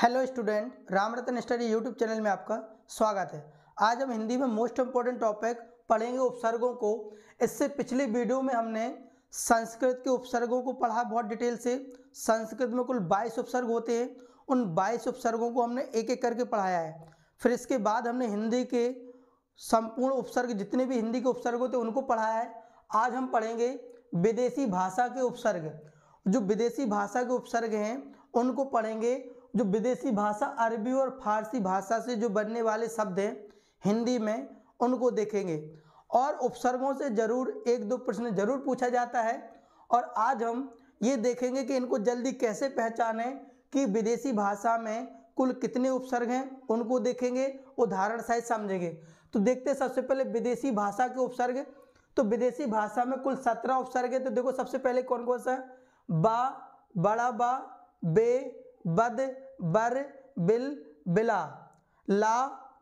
hello student Ram Ratan study YouTube channel में आपका स्वागत है आज हम हिंदी में मोस्ट इम्पोर्टेंट टॉपिक पढ़ेंगे उपसर्गों को इससे पिछले वीडियो में हमने संस्कृत के उपसर्गों को पढ़ा बहुत डिटेल से संस्कृत में कुल 22 उपसर्ग होते हैं उन 22 उपसर्गों को हमने एक एक करके पढ़ाया है फिर इसके बाद हमने हिंदी के संपूर्ण उपसर्ग जितने भी हिंदी के उपसर्ग होते उनको पढ़ाया है आज हम पढ़ेंगे विदेशी भाषा के उपसर्ग जो विदेशी भाषा के उपसर्ग हैं उनको पढ़ेंगे जो विदेशी भाषा अरबी और फारसी भाषा से जो बनने वाले शब्द हैं हिंदी में उनको देखेंगे और उपसर्गों से जरूर एक दो प्रश्न जरूर पूछा जाता है और आज हम ये देखेंगे कि इनको जल्दी कैसे पहचानें कि विदेशी भाषा में कुल कितने उपसर्ग हैं उनको देखेंगे उदाहरण सहित समझेंगे तो देखते सबसे पहले विदेशी भाषा के उपसर्ग तो विदेशी भाषा में कुल सत्रह उपसर्ग है तो देखो सबसे पहले कौन कौन सा है बा बड़ा बा बे बद बर बिल बिला ला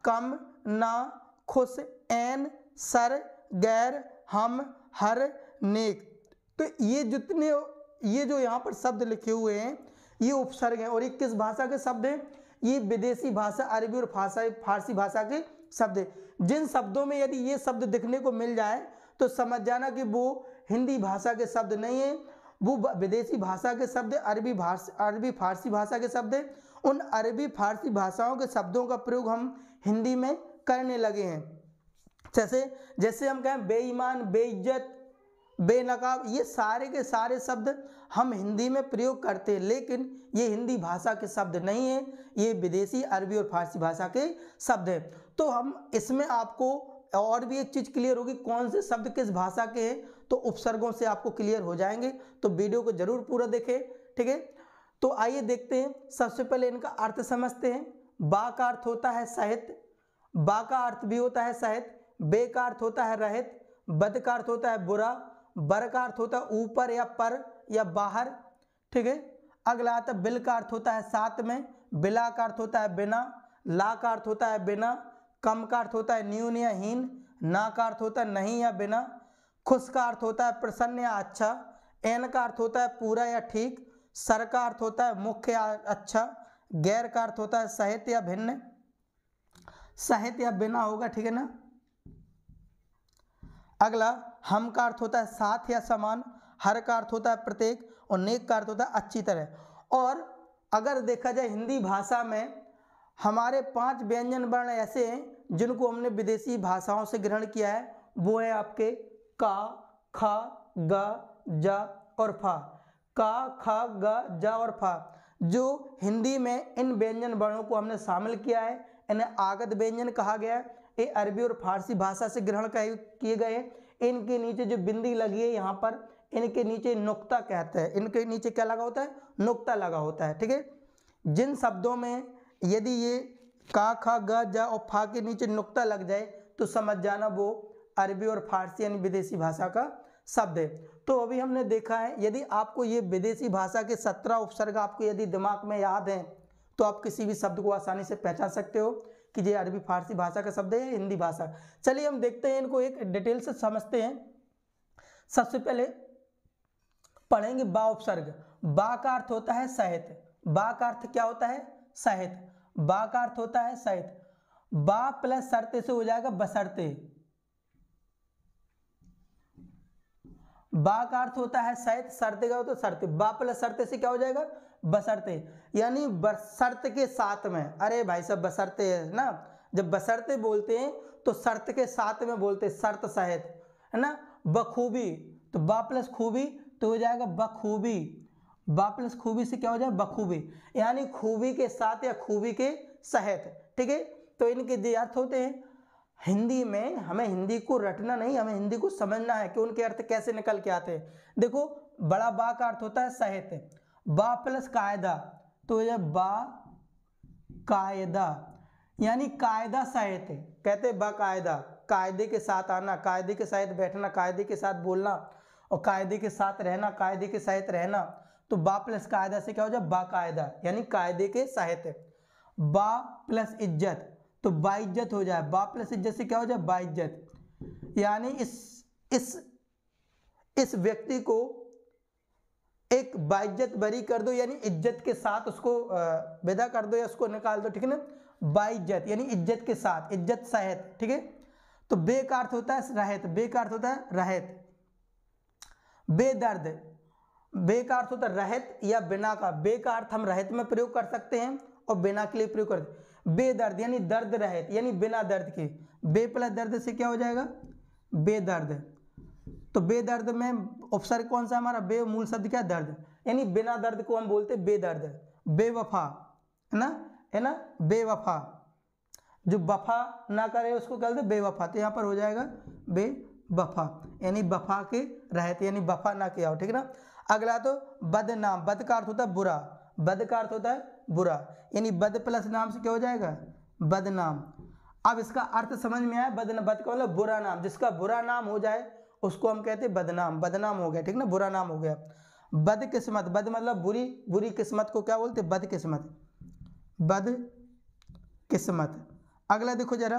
कम ना खुश एन सर गैर हम हर नेक तो ये जितने ये जो यहाँ पर शब्द लिखे हुए हैं ये उपसर्ग हैं और ये किस भाषा के शब्द हैं ये विदेशी भाषा अरबी और फारसा फारसी भाषा के शब्द हैं जिन शब्दों में यदि ये शब्द दिखने को मिल जाए तो समझ जाना कि वो हिंदी भाषा के शब्द नहीं है वो विदेशी भाषा के शब्द अरबी भाषा अरबी फारसी भाषा के शब्द हैं उन अरबी फारसी भाषाओं के शब्दों का प्रयोग हम हिंदी में करने लगे हैं जैसे जैसे हम कहें बेईमान बेइज्जत बेनकाब ये सारे के सारे शब्द हम हिंदी में प्रयोग करते हैं लेकिन ये हिंदी भाषा के शब्द नहीं है ये विदेशी अरबी और फारसी भाषा के शब्द हैं तो हम इसमें आपको और भी एक चीज़ क्लियर होगी कौन से शब्द किस भाषा के हैं तो उपसर्गों से आपको क्लियर हो जाएंगे तो वीडियो को जरूर पूरा देखें ठीक है तो आइए देखते हैं सबसे पहले इनका अर्थ समझते हैं बा का अर्थ होता है साहित्य बा का अर्थ भी होता है साहित्य बे का अर्थ होता है रहित बद का अर्थ होता है बुरा बर का अर्थ होता है ऊपर या पर या बाहर ठीक है अगला आता है बिल का अर्थ होता है साथ में बिला का अर्थ होता है बिना ला का अर्थ होता है बिना कम का अर्थ होता है न्यून या हीन ना का अर्थ होता है नहीं या बिना खुश का अर्थ होता है प्रसन्न या अच्छा एन का अर्थ होता है पूरा या ठीक सर का अर्थ होता है मुख्य या अच्छा गैर का अर्थ होता है सहित या भिन्न सहित या बिना होगा ठीक है ना अगला हम का अर्थ होता है साथ या समान हर का अर्थ होता है प्रत्येक और नेक का अर्थ होता है अच्छी तरह और अगर देखा जाए हिंदी भाषा में हमारे पांच व्यंजन वर्ण ऐसे हैं जिनको हमने विदेशी भाषाओं से ग्रहण किया है वो है आपके का खा ग जा और फा का खा ग जा और फा जो हिंदी में इन व्यंजन वर्णों को हमने शामिल किया है इन्हें आगत व्यंजन कहा गया है ये अरबी और फारसी भाषा से ग्रहण किए गए हैं इनके नीचे जो बिंदी लगी है यहाँ पर इनके नीचे नुक्ता कहते हैं इनके नीचे क्या लगा होता है नुक्ता लगा होता है ठीक है जिन शब्दों में यदि ये का खा ग जा और फा के नीचे नुक्ता लग जाए तो समझ जाना वो अरबी और फारसी यानी विदेशी भाषा का शब्द है तो अभी हमने देखा है यदि आपको ये विदेशी भाषा के सत्रह उपसर्ग आपको यदि दिमाग में याद हैं तो आप किसी भी शब्द को आसानी से पहचान सकते हो कि ये अरबी फारसी भाषा का शब्द है या हिंदी भाषा चलिए हम देखते हैं इनको एक डिटेल से समझते हैं सबसे पहले पढ़ेंगे बा उपसर्ग बा का अर्थ होता है साहित्य बा का अर्थ क्या होता है सहित बा का अर्थ होता है सहित बा प्लस सरते से हो जाएगा बसरते बा का अर्थ होता है सहित शर्ते का हो तो शर्ते बा प्लस शर्ते से क्या हो जाएगा बसरते यानी बसरत के साथ में अरे भाई साहब बसरते है ना जब बसरते बोलते हैं तो शर्त के साथ में बोलते शर्त सहित है ना बखूबी तो बा प्लस खूबी तो हो जाएगा बखूबी बा प्लस खूबी से क्या हो जाए बखूबी यानी खूबी के साथ या खूबी के सहित ठीक है तो इनके जो अर्थ होते हैं हिंदी में हमें हिंदी को रटना नहीं हमें हिंदी को समझना है कि उनके अर्थ कैसे निकल के आते हैं देखो बड़ा बा का अर्थ होता है सहित बा प्लस कायदा तो यह बा कायदा यानी कायदा सहित कहते बायदा कायदे के साथ आना कायदे के साथ बैठना कायदे के साथ बोलना और कायदे के साथ रहना कायदे के साथ रहना तो बा प्लस कायदा से क्या हो जाए बायदा यानी कायदे के साहित्य बा प्लस इज्जत तो बाइज्जत हो जाए बा प्लस इज्जत से क्या हो जाए बाइज्जत यानी इस इस इस व्यक्ति को एक बाइज्जत बरी कर दो यानी इज्जत के साथ उसको विदा कर दो या उसको निकाल दो ठीक है ना बाइज्जत यानी इज्जत के साथ इज्जत सहित ठीक है तो बे का अर्थ होता है राहत बे का अर्थ होता है रहत बेदर्द बेकार का अर्थ होता रहत या बिना का बेकार अर्थ हम रहत में प्रयोग कर सकते हैं और बिना के लिए प्रयोग कर बेदर्द यानी दर्द रहत यानी बिना दर्द के बे प्लस दर्द से क्या हो जाएगा बेदर्द तो बेदर्द में उपसर्ग कौन सा हमारा बे मूल शब्द क्या दर्द यानी बिना दर्द को हम बोलते बेदर्द बेवफा है ना है ना बेवफा जो वफा ना करे उसको कहते बेवफा तो यहाँ पर हो जाएगा बेवफा यानी बफा के रहते यानी बफा ना किया हो ठीक है ना अगला तो बदनाम बद का अर्थ होता है बुरा बद का अर्थ होता है बुरा यानी बद प्लस नाम से क्या हो जाएगा बदनाम अब इसका अर्थ समझ में आया बद बद का मतलब बुरा नाम जिसका बुरा नाम हो जाए उसको हम कहते हैं बदनाम बदनाम हो गया ठीक ना बुरा नाम हो गया बदकिस्मत बद मतलब बुरी बुरी किस्मत को क्या बोलते बदकिस्मत किस्मत अगला देखो जरा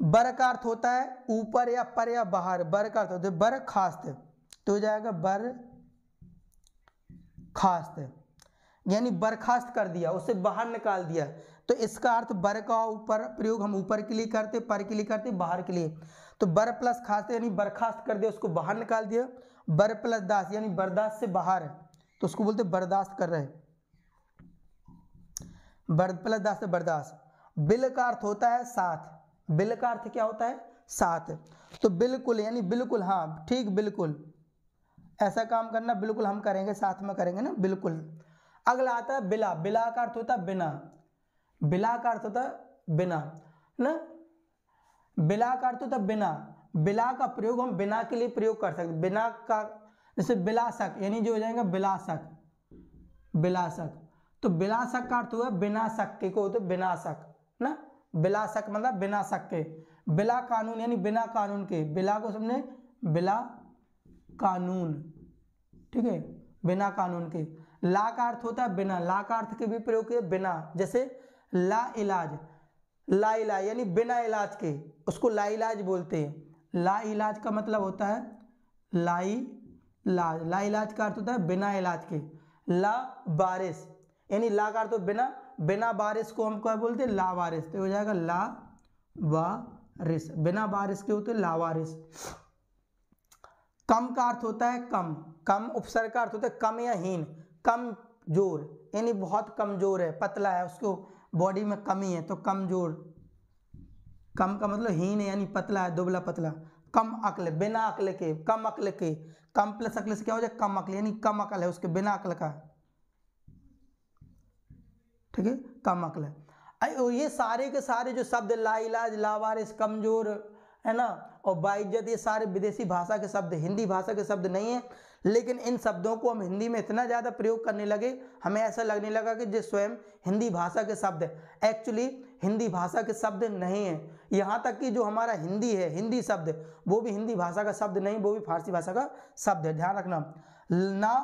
बर का अर्थ होता है ऊपर या पर या बाहर बर का अर्थ होता है बर खास्त तो हो जाएगा बर खास्त यानी बर्खास्त कर दिया उसे बाहर निकाल दिया तो इसका अर्थ बर का ऊपर प्रयोग हम ऊपर के लिए करते पर के लिए करते बाहर के लिए तो बर प्लस खास्त यानी बर्खास्त कर दिया उसको बाहर निकाल दिया बर प्लस दास यानी बर्दाश्त से बाहर तो उसको बोलते बर्दाश्त कर रहे बर प्लस दास से बर्दाश्त बिल का अर्थ होता है साथ बिल का अर्थ क्या होता है साथ तो बिल्कुल यानी बिल्कुल हाँ ठीक बिल्कुल ऐसा काम करना बिल्कुल हम करेंगे साथ में करेंगे ना बिल्कुल अगला आता है बिला बिला का अर्थ होता है बिना बिला का अर्थ होता है बिना ना बिला का अर्थ होता है बिना बिला का प्रयोग हम बिना के लिए प्रयोग कर सकते बिना का जैसे बिलासक यानी जो हो जाएगा बिलासक बिलासक तो बिलासक का अर्थ हुआ बिना शक्के को तो बिनाशक बिला शक मतलब बिना शक के बिला कानून यानी बिना कानून के बिला को सबने बिला कानून ठीक है बिना कानून के ला का अर्थ होता है बिना ला का अर्थ के भी प्रयोग किए बिना जैसे ला इलाज ला इलाज यानी बिना इलाज के उसको ला इलाज बोलते हैं ला इलाज का मतलब होता है लाई लाज ला इलाज का अर्थ होता है बिना इलाज के ला बारिश यानी ला का अर्थ बिना बिना बारिश को हम क्या बोलते हैं लावारिस तो हो जाएगा ला वारिस बिना बारिश के होते लावारिस कम का अर्थ होता है कम कम उपसर्ग का अर्थ होता है कम या हीन कम जोर यानी बहुत कमजोर है पतला है उसको बॉडी में कमी है तो कमजोर कम का मतलब हीन है यानी पतला है दुबला पतला कम अकल बिना अकल के कम अकल के कम प्लस अकल से क्या हो जाए कम अकल यानी कम अकल है उसके बिना अकल का ठीक है कम अकल है ये सारे के सारे जो शब्द लाइलाज लावारिस कमज़ोर है ना और बाइज्जत ये सारे विदेशी भाषा के शब्द हिंदी भाषा के शब्द नहीं है लेकिन इन शब्दों को हम हिंदी में इतना ज़्यादा प्रयोग करने लगे हमें ऐसा लगने लगा कि जो स्वयं हिंदी भाषा के शब्द है एक्चुअली हिंदी भाषा के शब्द नहीं है यहाँ तक कि जो हमारा हिंदी है हिंदी शब्द वो भी हिंदी भाषा का शब्द नहीं वो भी फारसी भाषा का शब्द है ध्यान रखना ना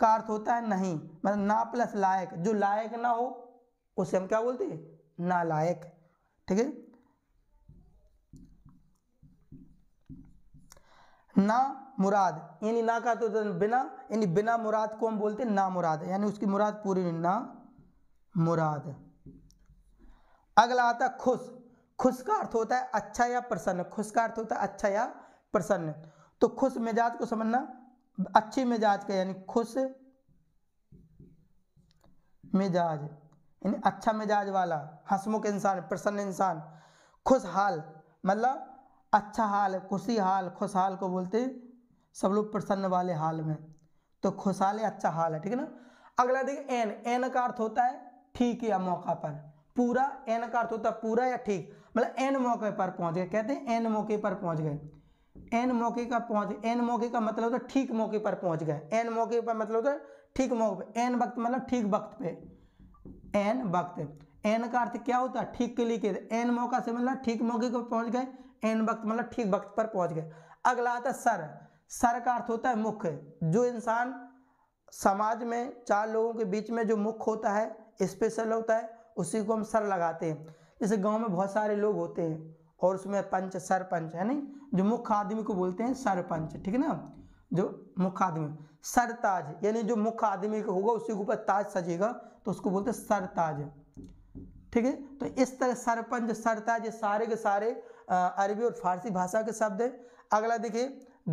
का अर्थ होता है नहीं मतलब ना प्लस लायक जो लायक ना हो उसे हम क्या बोलते हैं लायक ठीक है ना मुराद यानी ना का तो बिना यानी बिना मुराद को हम बोलते हैं ना मुराद यानी उसकी मुराद पूरी नहीं ना मुराद अगला आता खुश खुश का अर्थ होता है अच्छा या प्रसन्न खुश का अर्थ होता है अच्छा या प्रसन्न तो खुश मिजाज को समझना अच्छे मिजाज का यानी खुश मिजाज यानी अच्छा मिजाज वाला हंसमुख इंसान प्रसन्न इंसान खुशहाल मतलब अच्छा हाल खुशी हाल खुशहाल को बोलते सब लोग प्रसन्न वाले हाल में तो खुशहाल है अच्छा हाल है ठीक है ना अगला देखिए एन एन का अर्थ होता है ठीक या मौका पर पूरा एन का अर्थ होता है पूरा या ठीक मतलब एन मौके पर पहुंच गए कहते हैं एन मौके पर पहुंच गए एन मौके का पहुंच एन मौके का मतलब होता ठीक मौके पर पहुंच गए एन मौके पर मतलब होता ठीक मौके पर एन वक्त मतलब ठीक वक्त पे एन वक्त एन का अर्थ क्या होता है ठीक के लिए एन मौका से मतलब ठीक मौके पर पहुंच गए एन वक्त मतलब ठीक वक्त पर पहुंच गए अगला आता है सर सर का अर्थ होता है मुख्य जो इंसान समाज में चार लोगों के बीच में जो मुख्य होता है स्पेशल होता है उसी को हम सर लगाते हैं जैसे गांव में बहुत सारे लोग होते हैं और उसमें पंच सरपंच है नहीं जो मुख्य आदमी को बोलते हैं सरपंच ठीक है ना जो मुख्य आदमी सरताज यानी जो मुख्य आदमी का होगा उसी के ऊपर ताज सजेगा तो उसको बोलते हैं सरताज ठीक है तो इस तरह सरपंच सरताज सारे के सारे अरबी और फारसी भाषा के शब्द है अगला देखिए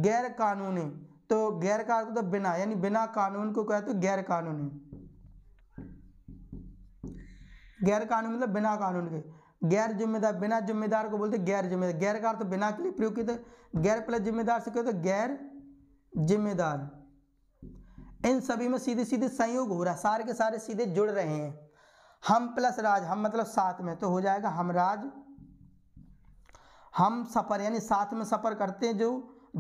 गैर कानूनी तो गैर कानून तो बिना यानी बिना कानून को कहते तो गैर कानूनी गैर कानून मतलब बिना कानून के गैर जिम्मेदार बिना जिम्मेदार को बोलते गैर जिम्मेदार गैर का अर्थ बिना के लिए प्रयोग किए तो गैर प्लस जिम्मेदार से कहते तो गैर जिम्मेदार इन सभी में सीधे सीधे संयोग हो रहा है सारे के सारे सीधे जुड़ रहे हैं हम प्लस राज हम मतलब साथ में तो हो जाएगा हम राज हम सफ़र यानी साथ में सफ़र करते हैं जो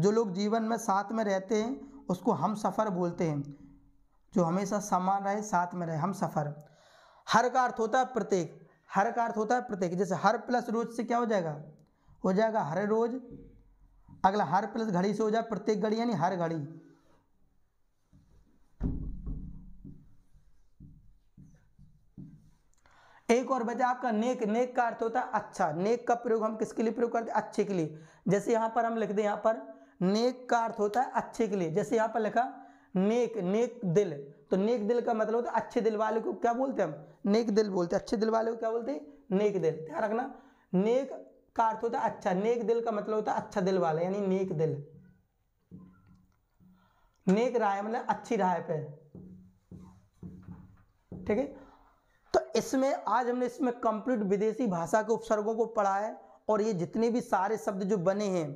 जो लोग जीवन में साथ में रहते हैं उसको हम सफ़र बोलते हैं जो हमेशा समान रहे साथ में रहे हम सफ़र हर का अर्थ होता है प्रत्येक हर का अर्थ होता है प्रत्येक जैसे हर प्लस रोज से क्या हो जाएगा हो जाएगा हर रोज अगला हर प्लस घड़ी से हो जाए प्रत्येक घड़ी यानी हर घड़ी एक और बचा आपका नेक नेक का अर्थ होता है अच्छा नेक का प्रयोग हम किसके लिए प्रयोग करते हैं अच्छे के लिए जैसे यहां पर हम लिख दें यहां पर नेक का अर्थ होता है अच्छे के लिए जैसे यहां पर लिखा नेक नेक दिल तो नेक दिल का मतलब होता है अच्छे दिल वाले को क्या बोलते हैं हम नेक दिल बोलते हैं अच्छे दिल वाले को क्या बोलते हैं नेक दिल ध्यान रखना नेक का अर्थ होता है अच्छा नेक दिल का मतलब होता है अच्छा दिल वाला यानी नेक दिल नेक राय मतलब अच्छी राय पे ठीक है तो इसमें आज हमने इसमें कंप्लीट विदेशी भाषा के उपसर्गों को पढ़ा है और ये जितने भी सारे शब्द जो बने हैं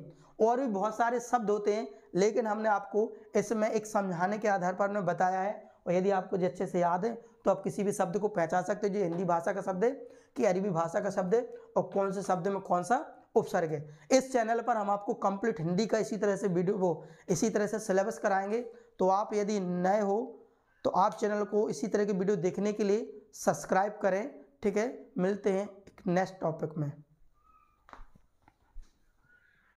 और भी बहुत सारे शब्द होते हैं लेकिन हमने आपको इसमें एक समझाने के आधार पर हमने बताया है और यदि आपको जो अच्छे से याद है तो आप किसी भी शब्द को पहचान सकते हो जो हिंदी भाषा का शब्द है कि अरबी भाषा का शब्द है और कौन से शब्द में कौन सा उपसर्ग है इस चैनल पर हम आपको कंप्लीट हिंदी का इसी तरह से वीडियो वो इसी तरह से सिलेबस कराएंगे तो आप यदि नए हो तो आप चैनल को इसी तरह की वीडियो देखने के लिए सब्सक्राइब करें ठीक है मिलते हैं नेक्स्ट टॉपिक में